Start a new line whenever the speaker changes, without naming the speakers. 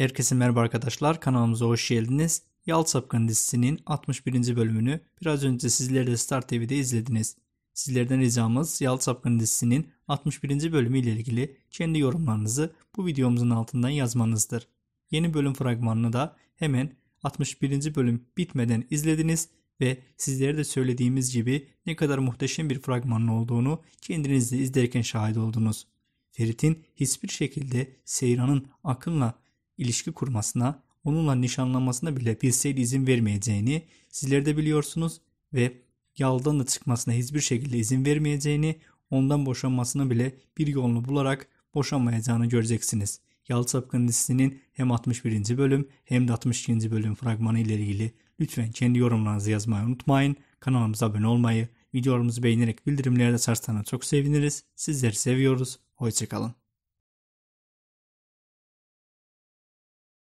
Herkese merhaba arkadaşlar kanalımıza hoş geldiniz. Yal Sapkın dizisinin 61. bölümünü biraz önce sizler de Star TV'de izlediniz. Sizlerden ricamız Yal Sapkın dizisinin 61. bölümü ile ilgili kendi yorumlarınızı bu videomuzun altından yazmanızdır. Yeni bölüm fragmanını da hemen 61. bölüm bitmeden izlediniz ve sizlere de söylediğimiz gibi ne kadar muhteşem bir fragmanın olduğunu kendiniz de izlerken şahit oldunuz. Ferit'in hiçbir şekilde Seyran'ın akılla ilişki kurmasına, onunla nişanlanmasına bile bilseydi izin vermeyeceğini sizler de biliyorsunuz ve yaldan da çıkmasına hiçbir şekilde izin vermeyeceğini, ondan boşanmasına bile bir yolunu bularak boşanmayacağını göreceksiniz. Yal Çapkın dizisinin hem 61. bölüm hem de 62. bölüm fragmanı ile ilgili lütfen kendi yorumlarınızı yazmayı unutmayın. Kanalımıza abone olmayı, videolarımızı beğenerek bildirimleri de açarsanız çok seviniriz. Sizleri seviyoruz. Hoşçakalın.